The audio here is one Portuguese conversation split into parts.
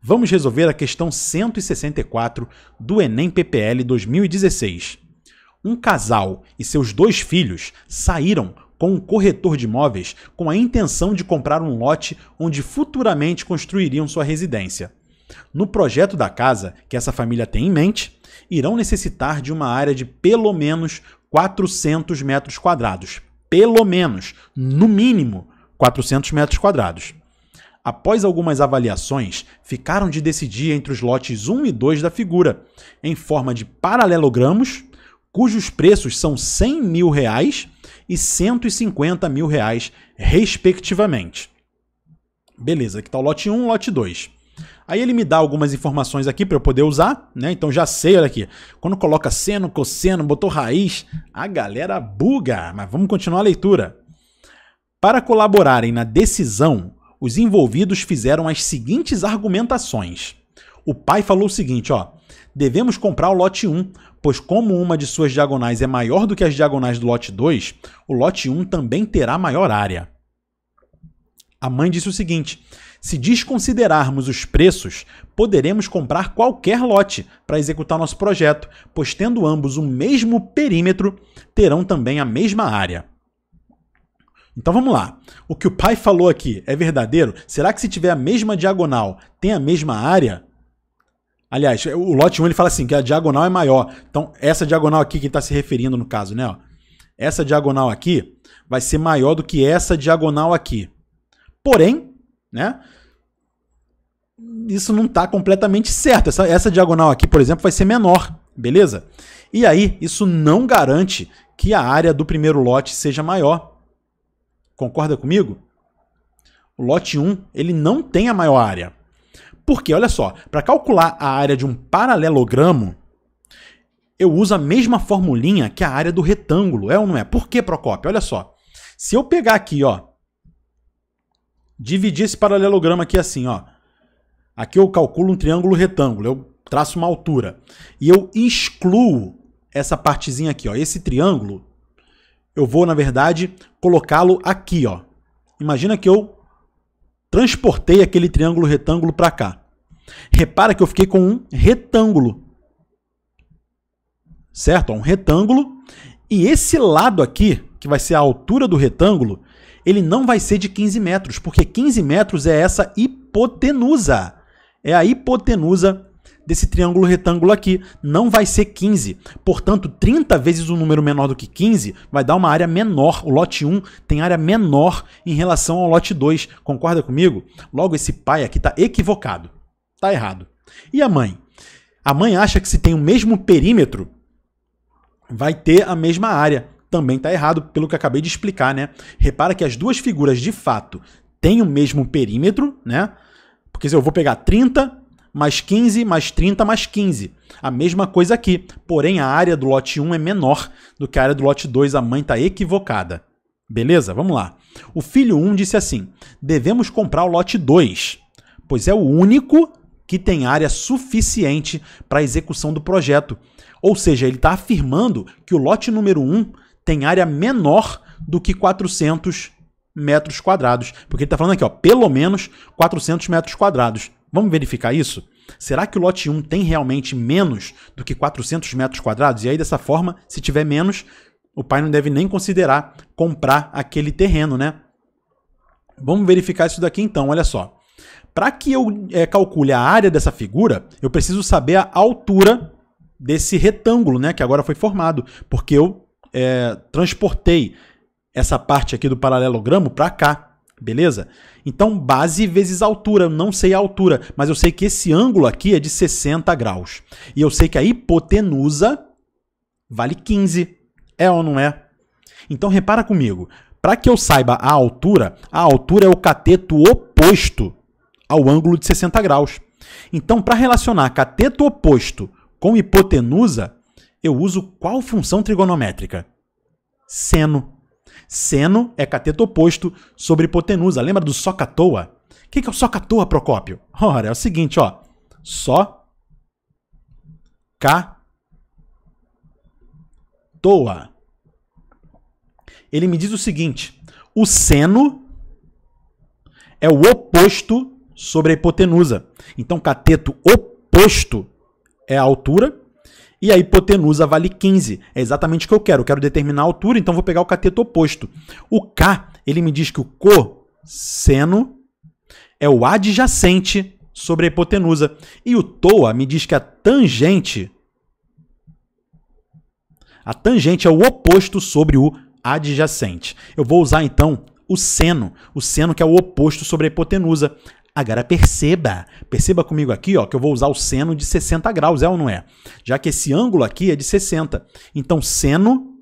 vamos resolver a questão 164 do Enem PPL 2016. Um casal e seus dois filhos saíram com um corretor de imóveis com a intenção de comprar um lote onde futuramente construiriam sua residência. No projeto da casa que essa família tem em mente, irão necessitar de uma área de pelo menos 400 metros quadrados. Pelo menos, no mínimo, 400 metros quadrados após algumas avaliações, ficaram de decidir entre os lotes 1 e 2 da figura, em forma de paralelogramos, cujos preços são 100 mil reais e 150 mil reais, respectivamente. Beleza, aqui está o lote 1 lote 2. Aí ele me dá algumas informações aqui para eu poder usar, né? Então já sei, olha aqui. Quando coloca seno, cosseno, botou raiz, a galera buga. Mas vamos continuar a leitura. Para colaborarem na decisão, os envolvidos fizeram as seguintes argumentações. O pai falou o seguinte, ó: "Devemos comprar o lote 1, pois como uma de suas diagonais é maior do que as diagonais do lote 2, o lote 1 também terá maior área." A mãe disse o seguinte: "Se desconsiderarmos os preços, poderemos comprar qualquer lote para executar nosso projeto, pois tendo ambos o mesmo perímetro, terão também a mesma área." Então vamos lá. O que o pai falou aqui é verdadeiro? Será que se tiver a mesma diagonal, tem a mesma área? Aliás, o lote 1 ele fala assim, que a diagonal é maior. Então essa diagonal aqui que está se referindo no caso, né? Ó, essa diagonal aqui vai ser maior do que essa diagonal aqui. Porém, né? Isso não está completamente certo. Essa, essa diagonal aqui, por exemplo, vai ser menor, beleza? E aí, isso não garante que a área do primeiro lote seja maior. Concorda comigo? O lote 1, ele não tem a maior área. Porque, olha só, para calcular a área de um paralelogramo, eu uso a mesma formulinha que a área do retângulo, é ou não é? Por que, Procópio? Olha só. Se eu pegar aqui, ó, dividir esse paralelogramo aqui assim, ó. Aqui eu calculo um triângulo retângulo, eu traço uma altura. E eu excluo essa partezinha aqui, ó. Esse triângulo eu vou, na verdade, colocá-lo aqui, ó. Imagina que eu transportei aquele triângulo retângulo para cá. Repara que eu fiquei com um retângulo. Certo? Um retângulo. E esse lado aqui, que vai ser a altura do retângulo, ele não vai ser de 15 metros, porque 15 metros é essa hipotenusa. É a hipotenusa desse triângulo retângulo aqui. Não vai ser 15. Portanto, 30 vezes um número menor do que 15 vai dar uma área menor. O lote 1 tem área menor em relação ao lote 2. Concorda comigo? Logo, esse pai aqui está equivocado. Está errado. E a mãe? A mãe acha que se tem o mesmo perímetro, vai ter a mesma área. Também está errado, pelo que acabei de explicar, né? Repara que as duas figuras, de fato, têm o mesmo perímetro, né? Porque se eu vou pegar 30 mais 15, mais 30, mais 15. A mesma coisa aqui, porém a área do lote 1 é menor do que a área do lote 2, a mãe está equivocada. Beleza? Vamos lá. O filho 1 disse assim: devemos comprar o lote 2, pois é o único que tem área suficiente para a execução do projeto. Ou seja, ele está afirmando que o lote número 1 tem área menor do que 400 metros quadrados. Porque ele está falando aqui, ó, pelo menos 400 metros quadrados. Vamos verificar isso? Será que o lote 1 tem realmente menos do que 400 metros quadrados? E aí, dessa forma, se tiver menos, o pai não deve nem considerar comprar aquele terreno, né? Vamos verificar isso daqui então, olha só. Para que eu é, calcule a área dessa figura, eu preciso saber a altura desse retângulo, né? Que agora foi formado, porque eu é, transportei essa parte aqui do paralelogramo para cá, beleza? Então, base vezes altura, não sei a altura, mas eu sei que esse ângulo aqui é de 60 graus. E eu sei que a hipotenusa vale 15. É ou não é? Então, repara comigo. Para que eu saiba a altura, a altura é o cateto oposto ao ângulo de 60 graus. Então, para relacionar cateto oposto com hipotenusa, eu uso qual função trigonométrica? Seno. Seno é cateto oposto sobre hipotenusa. Lembra do só catoa? O que, que é o só catoa, Procópio? Ora, é o seguinte, ó. Só K toa. Ele me diz o seguinte: o seno é o oposto sobre a hipotenusa. Então, cateto oposto é a altura e a hipotenusa vale 15. É exatamente o que eu quero. Eu quero determinar a altura, então vou pegar o cateto oposto. O K, ele me diz que o cosseno é o adjacente sobre a hipotenusa. E o toa me diz que a tangente a tangente é o oposto sobre o adjacente. Eu vou usar então o seno, o seno que é o oposto sobre a hipotenusa. Agora perceba, perceba comigo aqui, ó, que eu vou usar o seno de 60 graus, é ou não é? Já que esse ângulo aqui é de 60. Então, seno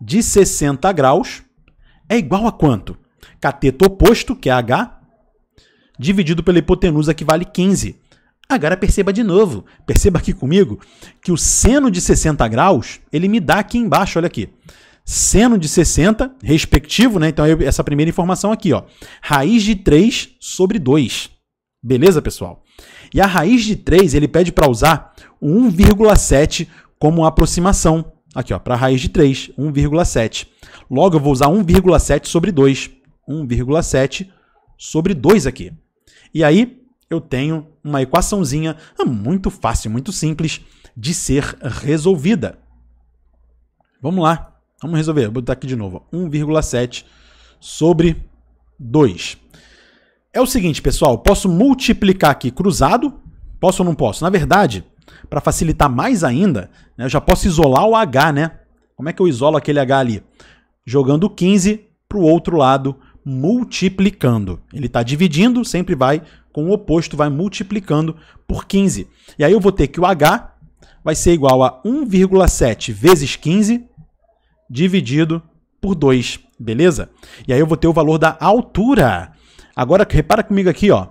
de 60 graus é igual a quanto? Cateto oposto, que é H, dividido pela hipotenusa, que vale 15. Agora perceba de novo, perceba aqui comigo que o seno de 60 graus, ele me dá aqui embaixo, olha aqui seno de 60, respectivo, né? Então, essa primeira informação aqui, ó. Raiz de 3 sobre 2. Beleza, pessoal? E a raiz de 3, ele pede para usar 1,7 como aproximação. Aqui, ó, para a raiz de 3, 1,7. Logo, eu vou usar 1,7 sobre 2. 1,7 sobre 2 aqui. E aí, eu tenho uma equaçãozinha muito fácil, muito simples de ser resolvida. Vamos lá. Vamos resolver, vou botar aqui de novo, 1,7 sobre 2. É o seguinte, pessoal, posso multiplicar aqui cruzado, posso ou não posso? Na verdade, para facilitar mais ainda, né, eu já posso isolar o H, né? Como é que eu isolo aquele H ali? Jogando 15 para o outro lado, multiplicando. Ele está dividindo, sempre vai com o oposto, vai multiplicando por 15. E aí eu vou ter que o H vai ser igual a 1,7 vezes 15 dividido por 2, beleza? E aí eu vou ter o valor da altura. Agora, repara comigo aqui, ó.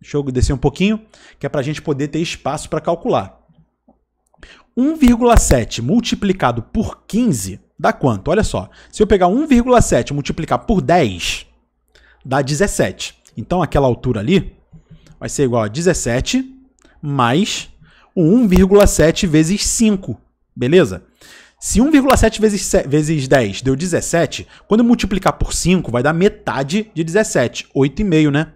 Deixa eu descer um pouquinho, que é para a gente poder ter espaço para calcular. 1,7 multiplicado por 15 dá quanto? Olha só. Se eu pegar 1,7 e multiplicar por 10, dá 17. Então, aquela altura ali vai ser igual a 17 mais 1,7 vezes 5, beleza? Se 1,7 vezes, vezes 10 deu 17, quando eu multiplicar por 5 vai dar metade de 17, 8,5, né?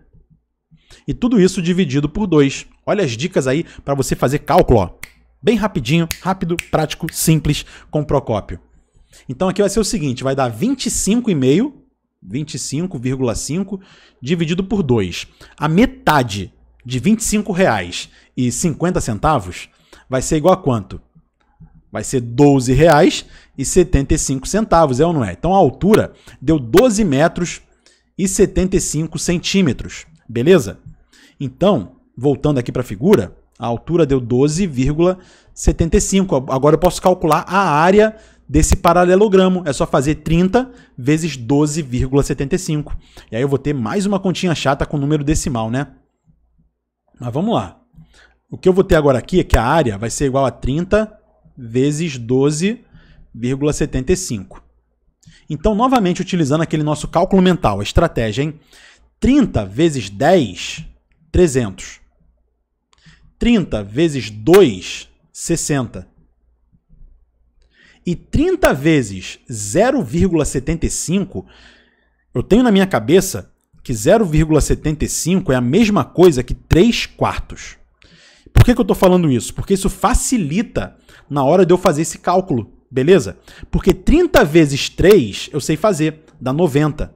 E tudo isso dividido por 2. Olha as dicas aí para você fazer cálculo, ó. Bem rapidinho, rápido, prático, simples com Procópio. Então aqui vai ser o seguinte, vai dar 25,5, 25,5 dividido por 2. A metade de R$ 25,50 vai ser igual a quanto? vai ser R$ 12,75, é ou não é? Então a altura deu 12 metros e 75 centímetros, beleza? Então, voltando aqui para a figura, a altura deu 12,75. Agora eu posso calcular a área desse paralelogramo. É só fazer 30 vezes 12,75. E aí eu vou ter mais uma continha chata com número decimal, né? Mas vamos lá. O que eu vou ter agora aqui é que a área vai ser igual a 30 vezes 12,75. Então, novamente, utilizando aquele nosso cálculo mental, a estratégia, hein? 30 vezes 10, 300. 30 vezes 2, 60. E 30 vezes 0,75, eu tenho na minha cabeça que 0,75 é a mesma coisa que 3 quartos. Por que, que eu estou falando isso? Porque isso facilita na hora de eu fazer esse cálculo, beleza? Porque 30 vezes 3 eu sei fazer, dá 90.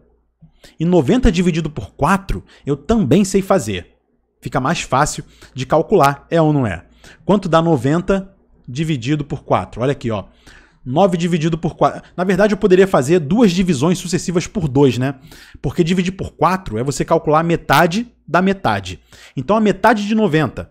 E 90 dividido por 4 eu também sei fazer. Fica mais fácil de calcular, é ou não é? Quanto dá 90 dividido por 4? Olha aqui, ó. 9 dividido por 4. Na verdade, eu poderia fazer duas divisões sucessivas por 2, né? Porque dividir por 4 é você calcular a metade da metade. Então, a metade de 90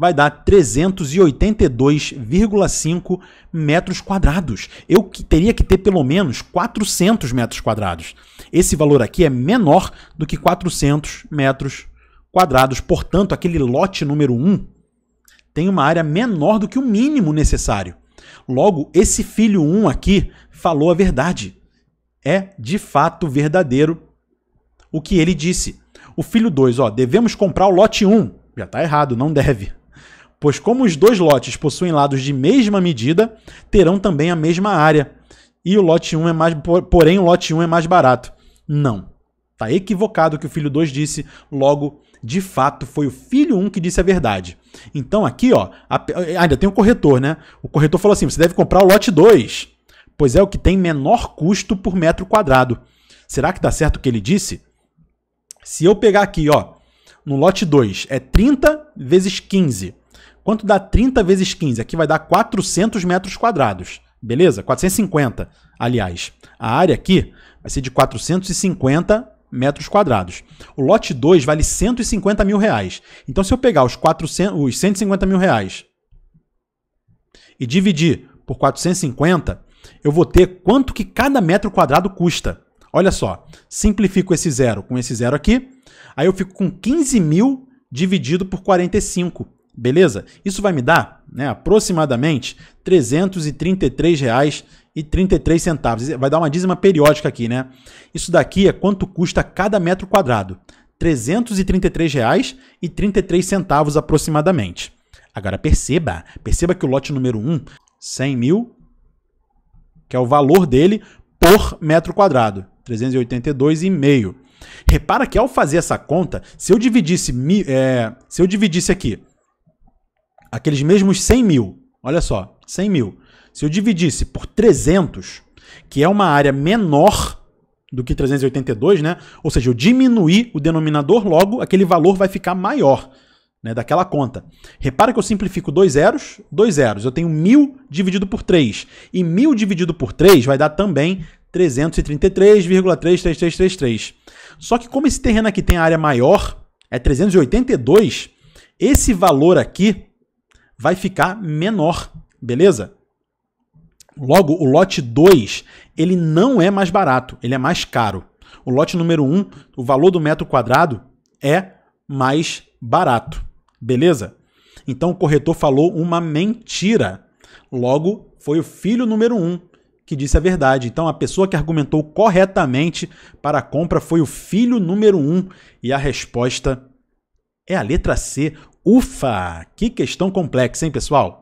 vai dar 382,5 metros quadrados. Eu teria que ter pelo menos 400 metros quadrados. Esse valor aqui é menor do que 400 metros quadrados. Portanto, aquele lote número 1 tem uma área menor do que o mínimo necessário. Logo, esse filho 1 aqui falou a verdade. É de fato verdadeiro o que ele disse. O filho 2, ó, devemos comprar o lote 1. Já está errado, não deve pois como os dois lotes possuem lados de mesma medida, terão também a mesma área. E o lote 1 é mais porém o lote 1 é mais barato. Não. Tá equivocado o que o filho 2 disse, logo de fato foi o filho 1 que disse a verdade. Então aqui, ó, a, ainda tem o corretor, né? O corretor falou assim: "Você deve comprar o lote 2, pois é o que tem menor custo por metro quadrado". Será que dá certo o que ele disse? Se eu pegar aqui, ó, no lote 2 é 30 vezes 15 Quanto dá 30 vezes 15? Aqui vai dar 400 metros quadrados. Beleza? 450, aliás. A área aqui vai ser de 450 metros quadrados. O lote 2 vale 150 mil reais. Então, se eu pegar os, 400, os 150 mil reais e dividir por 450, eu vou ter quanto que cada metro quadrado custa. Olha só, simplifico esse zero com esse zero aqui, aí eu fico com 15 mil dividido por 45 beleza? Isso vai me dar né, aproximadamente R$ 333,33. Vai dar uma dízima periódica aqui, né? Isso daqui é quanto custa cada metro quadrado. R$ 333,33 aproximadamente. Agora perceba, perceba que o lote número 1, 100 mil, que é o valor dele por metro quadrado, 382,5. Repara que ao fazer essa conta, se eu dividisse, é, se eu dividisse aqui aqueles mesmos 100 mil, olha só, 100 mil, se eu dividisse por 300, que é uma área menor do que 382, né? Ou seja, eu diminuí o denominador, logo aquele valor vai ficar maior, né, daquela conta. Repara que eu simplifico dois zeros, dois zeros. Eu tenho 1.000 dividido por 3. E 1.000 dividido por 3 vai dar também 333,33333. Só que como esse terreno aqui tem a área maior, é 382, esse valor aqui vai ficar menor, beleza? Logo, o lote 2, ele não é mais barato, ele é mais caro. O lote número 1, um, o valor do metro quadrado é mais barato, beleza? Então o corretor falou uma mentira. Logo, foi o filho número 1 um que disse a verdade. Então a pessoa que argumentou corretamente para a compra foi o filho número 1 um, e a resposta é a letra C, Ufa! Que questão complexa, hein, pessoal?